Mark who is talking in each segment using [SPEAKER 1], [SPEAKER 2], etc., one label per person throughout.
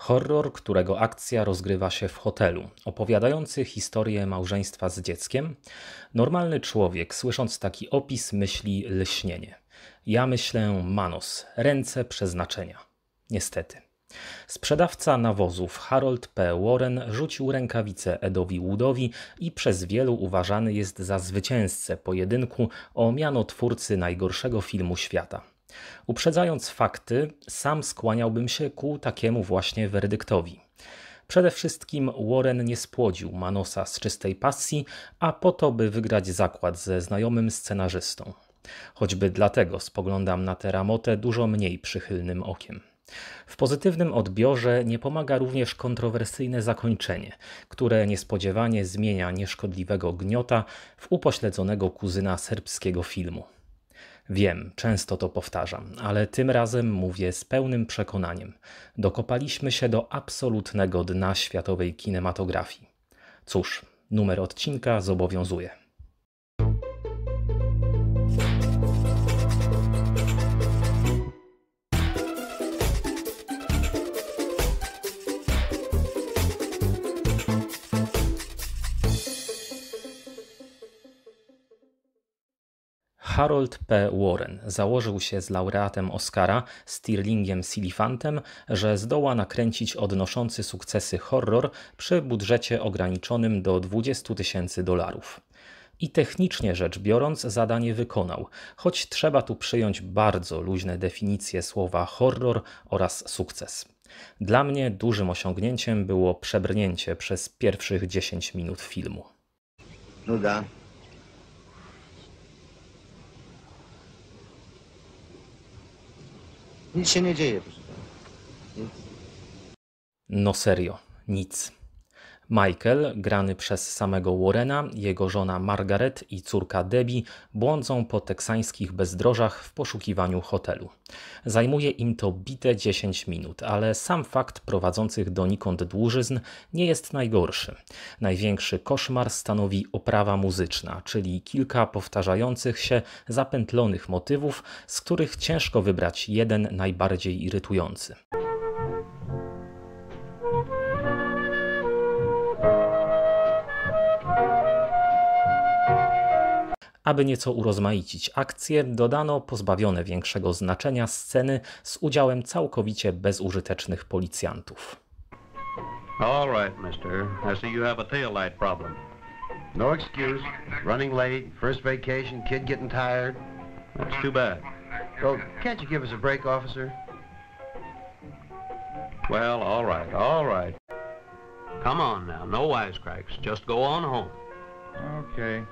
[SPEAKER 1] Horror, którego akcja rozgrywa się w hotelu, opowiadający historię małżeństwa z dzieckiem. Normalny człowiek, słysząc taki opis, myśli lśnienie. Ja myślę Manos, ręce przeznaczenia. Niestety. Sprzedawca nawozów Harold P. Warren rzucił rękawicę Edowi Woodowi i przez wielu uważany jest za zwycięzcę pojedynku o miano twórcy najgorszego filmu świata. Uprzedzając fakty, sam skłaniałbym się ku takiemu właśnie werdyktowi. Przede wszystkim Warren nie spłodził Manosa z czystej pasji, a po to, by wygrać zakład ze znajomym scenarzystą. Choćby dlatego spoglądam na tę ramotę dużo mniej przychylnym okiem. W pozytywnym odbiorze nie pomaga również kontrowersyjne zakończenie, które niespodziewanie zmienia nieszkodliwego gniota w upośledzonego kuzyna serbskiego filmu. Wiem, często to powtarzam, ale tym razem mówię z pełnym przekonaniem. Dokopaliśmy się do absolutnego dna światowej kinematografii. Cóż, numer odcinka zobowiązuje. Harold P. Warren założył się z laureatem Oscara Stirlingiem Silifantem, że zdoła nakręcić odnoszący sukcesy horror przy budżecie ograniczonym do 20 tysięcy dolarów. I technicznie rzecz biorąc, zadanie wykonał, choć trzeba tu przyjąć bardzo luźne definicje słowa horror oraz sukces. Dla mnie dużym osiągnięciem było przebrnięcie przez pierwszych 10 minut filmu. No da. Nic się nie dzieje, proszę pana. Nic. No serio, nic. Michael, grany przez samego Warrena, jego żona Margaret i córka Debbie błądzą po teksańskich bezdrożach w poszukiwaniu hotelu. Zajmuje im to bite 10 minut, ale sam fakt prowadzących donikąd dłużyzn nie jest najgorszy. Największy koszmar stanowi oprawa muzyczna, czyli kilka powtarzających się, zapętlonych motywów, z których ciężko wybrać jeden najbardziej irytujący. Aby nieco urozmaicić akcję, dodano pozbawione większego znaczenia sceny z udziałem całkowicie bezużytecznych policjantów. All right, mister. I see you have a taillight problem. No excuse. Running late, first vacation, kid getting tired. That's too bad. So, can't you give us a break, officer? Well, all right, all right. Come on now, no wisecracks. Just go on home. Okay.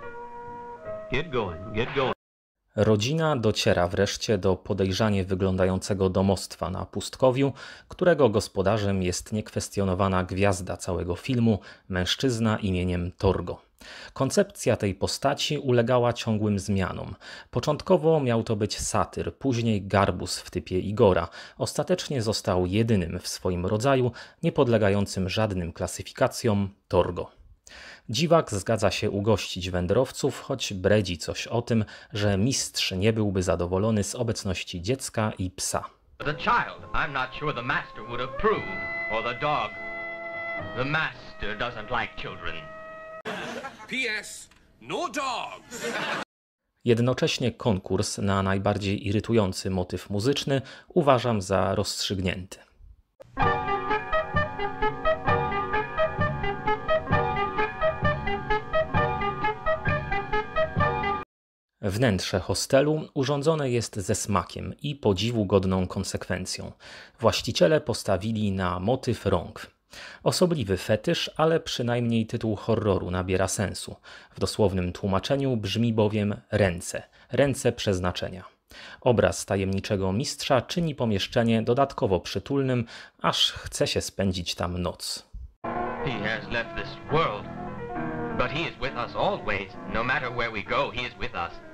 [SPEAKER 1] Get going, get going. Rodzina dociera wreszcie do podejrzanie wyglądającego domostwa na pustkowiu, którego gospodarzem jest niekwestionowana gwiazda całego filmu, mężczyzna imieniem Torgo. Koncepcja tej postaci ulegała ciągłym zmianom. Początkowo miał to być satyr, później garbus w typie Igora. Ostatecznie został jedynym w swoim rodzaju, niepodlegającym żadnym klasyfikacjom Torgo. Dziwak zgadza się ugościć wędrowców, choć bredzi coś o tym, że mistrz nie byłby zadowolony z obecności dziecka i psa. The child, I'm not sure the master would approve, or the dog. The master doesn't like children. P.S. No dogs! Jednocześnie konkurs na najbardziej irytujący motyw muzyczny uważam za rozstrzygnięty. Wnętrze hostelu urządzone jest ze smakiem i podziwu godną konsekwencją. Właściciele postawili na motyw rąk. Osobliwy fetysz, ale przynajmniej tytuł horroru nabiera sensu. W dosłownym tłumaczeniu brzmi bowiem ręce, ręce przeznaczenia. Obraz tajemniczego mistrza czyni pomieszczenie dodatkowo przytulnym, aż chce się spędzić tam noc. He has left this world, but he is with us always. No matter where we go, he is with us.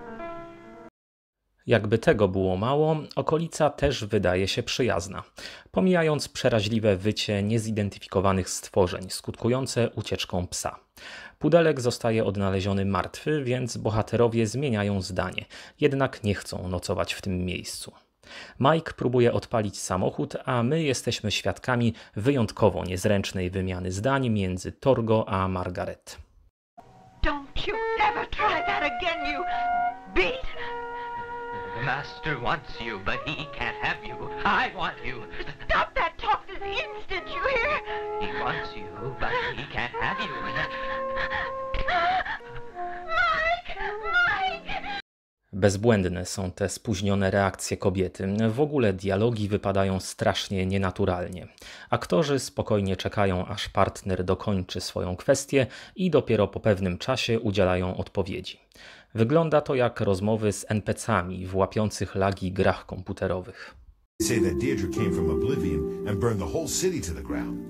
[SPEAKER 1] Jakby tego było mało, okolica też wydaje się przyjazna, pomijając przeraźliwe wycie niezidentyfikowanych stworzeń, skutkujące ucieczką psa. Pudelek zostaje odnaleziony martwy, więc bohaterowie zmieniają zdanie, jednak nie chcą nocować w tym miejscu. Mike próbuje odpalić samochód, a my jesteśmy świadkami wyjątkowo niezręcznej wymiany zdań między Torgo a Margaret. Don't you ever try that again, you beat! master wants you, but he can't have you. I want you. Stop that talk this instant, you hear? He wants you, but he can't have you. Bezbłędne są te spóźnione reakcje kobiety. W ogóle dialogi wypadają strasznie nienaturalnie. Aktorzy spokojnie czekają, aż partner dokończy swoją kwestię i dopiero po pewnym czasie udzielają odpowiedzi. Wygląda to jak rozmowy z NPC-ami w łapiących lagi grach komputerowych. Say that Deirdre came from Oblivion and burned the whole city to the ground.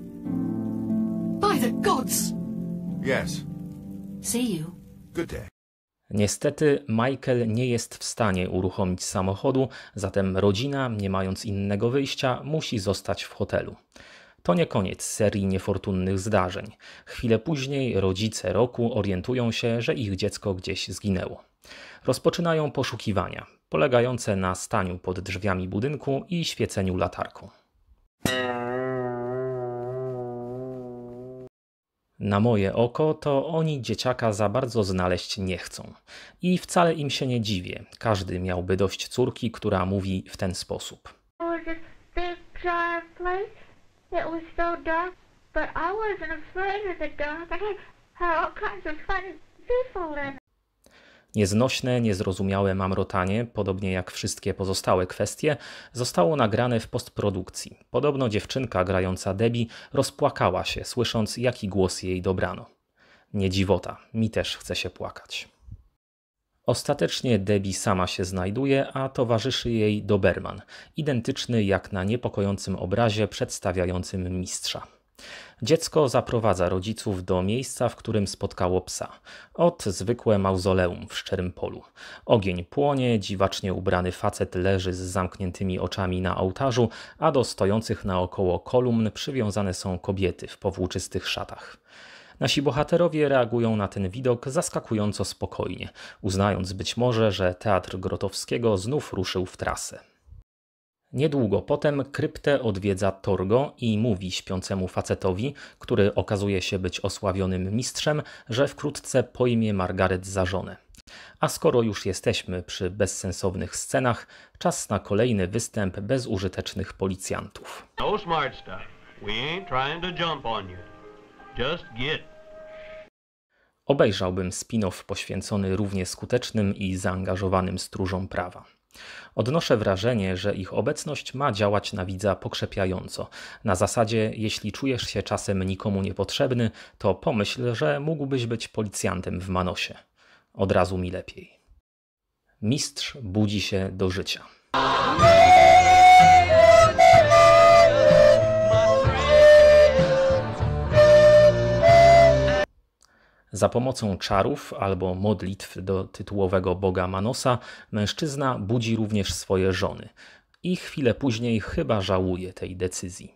[SPEAKER 1] By the gods! Yes. See you. Good day. Niestety Michael nie jest w stanie uruchomić samochodu, zatem rodzina, nie mając innego wyjścia, musi zostać w hotelu. To nie koniec serii niefortunnych zdarzeń. Chwilę później rodzice roku orientują się, że ich dziecko gdzieś zginęło. Rozpoczynają poszukiwania, polegające na staniu pod drzwiami budynku i świeceniu latarką. Na moje oko to oni dzieciaka za bardzo znaleźć nie chcą. I wcale im się nie dziwię. Każdy miałby dość córki, która mówi w ten sposób. It was so dark, but I wasn't afraid of the dark. I had all kinds of people in Nieznośne, niezrozumiałe mamrotanie, podobnie jak wszystkie pozostałe kwestie, zostało nagrane w postprodukcji. Podobno dziewczynka grająca Debbie rozpłakała się, słysząc jaki głos jej dobrano. Nie dziwota, mi też chce się płakać. Ostatecznie Debbie sama się znajduje, a towarzyszy jej Doberman, identyczny jak na niepokojącym obrazie przedstawiającym mistrza. Dziecko zaprowadza rodziców do miejsca, w którym spotkało psa. Od zwykłe mauzoleum w szczerym polu. Ogień płonie, dziwacznie ubrany facet leży z zamkniętymi oczami na ołtarzu, a do stojących naokoło kolumn przywiązane są kobiety w powłóczystych szatach. Nasi bohaterowie reagują na ten widok zaskakująco spokojnie, uznając być może, że teatr Grotowskiego znów ruszył w trasę. Niedługo potem kryptę odwiedza Torgo i mówi śpiącemu facetowi, który okazuje się być osławionym mistrzem, że wkrótce pojmie Margaret za żonę. A skoro już jesteśmy przy bezsensownych scenach, czas na kolejny występ bezużytecznych policjantów. No smart stuff. We ain't trying to jump on you. Just get. Obejrzałbym spin-off poświęcony równie skutecznym i zaangażowanym stróżom prawa. Odnoszę wrażenie, że ich obecność ma działać na widza pokrzepiająco. Na zasadzie, jeśli czujesz się czasem nikomu niepotrzebny, to pomyśl, że mógłbyś być policjantem w Manosie. Od razu mi lepiej. Mistrz budzi się do życia. Za pomocą czarów albo modlitw do tytułowego boga Manosa mężczyzna budzi również swoje żony. I chwilę później chyba żałuje tej decyzji.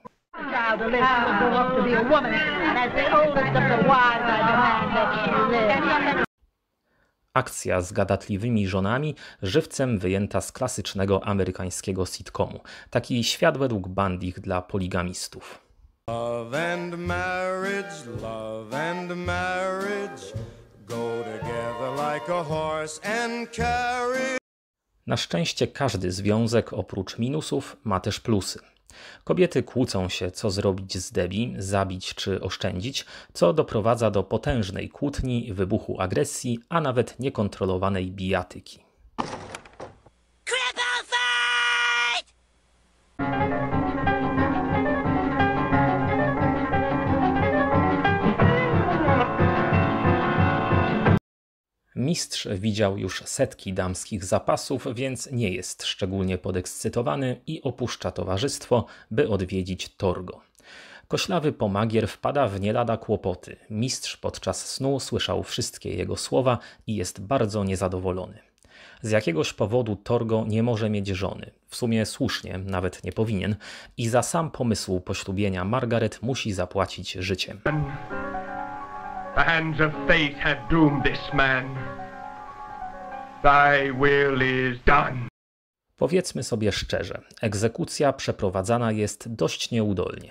[SPEAKER 1] Akcja z gadatliwymi żonami, żywcem wyjęta z klasycznego amerykańskiego sitcomu. Taki świat według bandich dla poligamistów. Love and Na szczęście każdy związek oprócz minusów ma też plusy. Kobiety kłócą się, co zrobić z Debbie, zabić czy oszczędzić, co doprowadza do potężnej kłótni, wybuchu agresji, a nawet niekontrolowanej bijatyki. mistrz widział już setki damskich zapasów, więc nie jest szczególnie podekscytowany i opuszcza towarzystwo, by odwiedzić Torgo. Koślawy pomagier wpada w nielada kłopoty. Mistrz podczas snu słyszał wszystkie jego słowa i jest bardzo niezadowolony. Z jakiegoś powodu Torgo nie może mieć żony. W sumie słusznie, nawet nie powinien. I za sam pomysł poślubienia Margaret musi zapłacić życiem. The hands of fate have doomed this man. Thy will is done. Powiedzmy sobie szczerze, egzekucja przeprowadzana jest dość nieudolnie.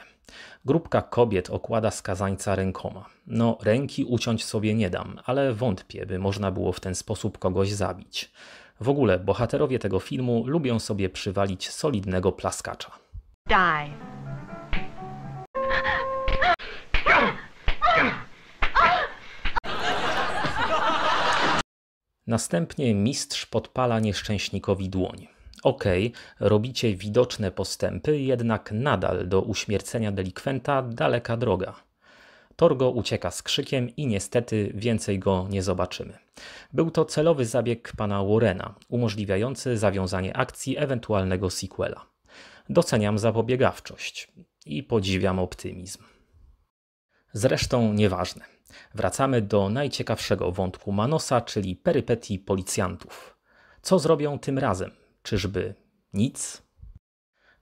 [SPEAKER 1] Grupka kobiet okłada skazańca rękoma. No, ręki uciąć sobie nie dam, ale wątpię, by można było w ten sposób kogoś zabić. W ogóle bohaterowie tego filmu lubią sobie przywalić solidnego plaskacza. Die. Następnie mistrz podpala nieszczęśnikowi dłoń. Okej, okay, robicie widoczne postępy, jednak nadal do uśmiercenia delikwenta daleka droga. Torgo ucieka z krzykiem i niestety więcej go nie zobaczymy. Był to celowy zabieg pana Warrena, umożliwiający zawiązanie akcji ewentualnego sequela. Doceniam zapobiegawczość i podziwiam optymizm. Zresztą nieważne wracamy do najciekawszego wątku Manosa, czyli perypetii policjantów. Co zrobią tym razem? Czyżby nic?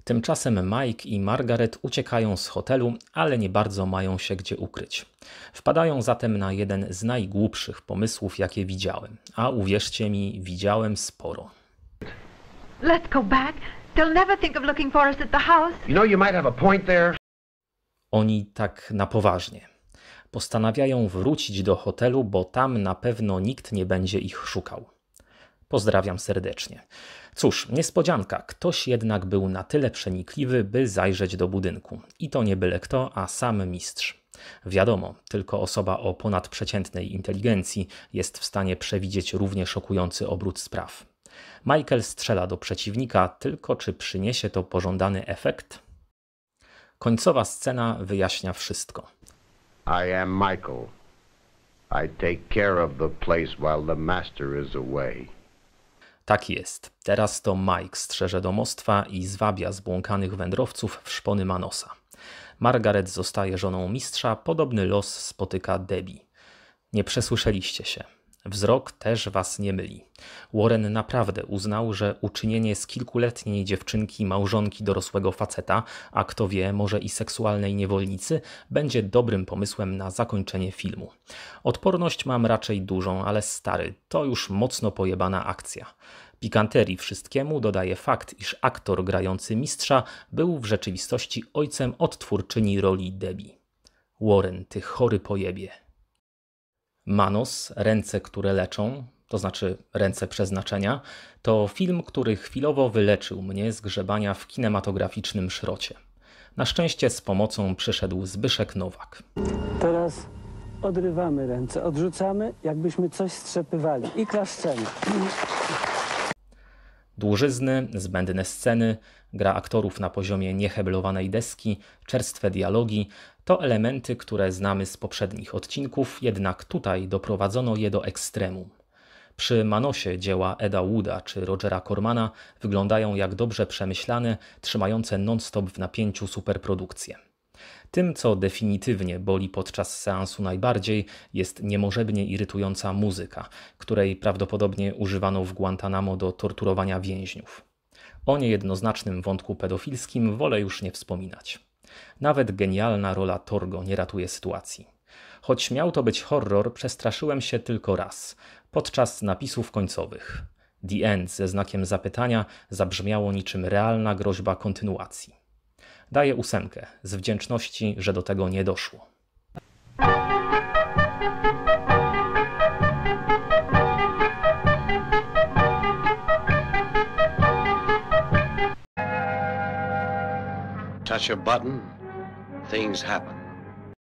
[SPEAKER 1] Tymczasem Mike i Margaret uciekają z hotelu, ale nie bardzo mają się gdzie ukryć. Wpadają zatem na jeden z najgłupszych pomysłów, jakie widziałem. A uwierzcie mi, widziałem sporo. Let's go back. They'll never think of looking for us at the house. You know, you might have a point there. Oni tak na poważnie. Postanawiają wrócić do hotelu, bo tam na pewno nikt nie będzie ich szukał. Pozdrawiam serdecznie. Cóż, niespodzianka, ktoś jednak był na tyle przenikliwy, by zajrzeć do budynku. I to nie byle kto, a sam mistrz. Wiadomo, tylko osoba o ponadprzeciętnej inteligencji jest w stanie przewidzieć równie szokujący obrót spraw. Michael strzela do przeciwnika, tylko czy przyniesie to pożądany efekt? Końcowa scena wyjaśnia wszystko. I am Michael. I take care of the place while the master is away. Tak jest. Teraz to Mike strzeże domostwa i zwabia zbłąkanych wędrowców w szpony Manosa. Margaret zostaje żoną mistrza, podobny los spotyka Debbie. Nie przesłyszeliście się. Wzrok też was nie myli. Warren naprawdę uznał, że uczynienie z kilkuletniej dziewczynki małżonki dorosłego faceta, a kto wie, może i seksualnej niewolnicy, będzie dobrym pomysłem na zakończenie filmu. Odporność mam raczej dużą, ale stary, to już mocno pojebana akcja. Pikanterii wszystkiemu dodaje fakt, iż aktor grający mistrza był w rzeczywistości ojcem odtwórczyni roli Debbie. Warren, ty chory pojebie. Manos, Ręce, które leczą, to znaczy Ręce Przeznaczenia, to film, który chwilowo wyleczył mnie z grzebania w kinematograficznym szrocie. Na szczęście z pomocą przyszedł Zbyszek Nowak. Teraz odrywamy ręce, odrzucamy, jakbyśmy coś strzepywali i klaszczemy. Dłużyzny, zbędne sceny, gra aktorów na poziomie nieheblowanej deski, czerstwe dialogi, to elementy, które znamy z poprzednich odcinków, jednak tutaj doprowadzono je do ekstremum. Przy Manosie dzieła Eda Wooda czy Rogera Cormana wyglądają jak dobrze przemyślane, trzymające non-stop w napięciu superprodukcje. Tym, co definitywnie boli podczas seansu najbardziej, jest niemożebnie irytująca muzyka, której prawdopodobnie używano w Guantanamo do torturowania więźniów. O niejednoznacznym wątku pedofilskim wolę już nie wspominać. Nawet genialna rola Torgo nie ratuje sytuacji. Choć miał to być horror, przestraszyłem się tylko raz, podczas napisów końcowych. The End ze znakiem zapytania zabrzmiało niczym realna groźba kontynuacji. Daję ósemkę, z wdzięczności, że do tego nie doszło. touch a button, things happen.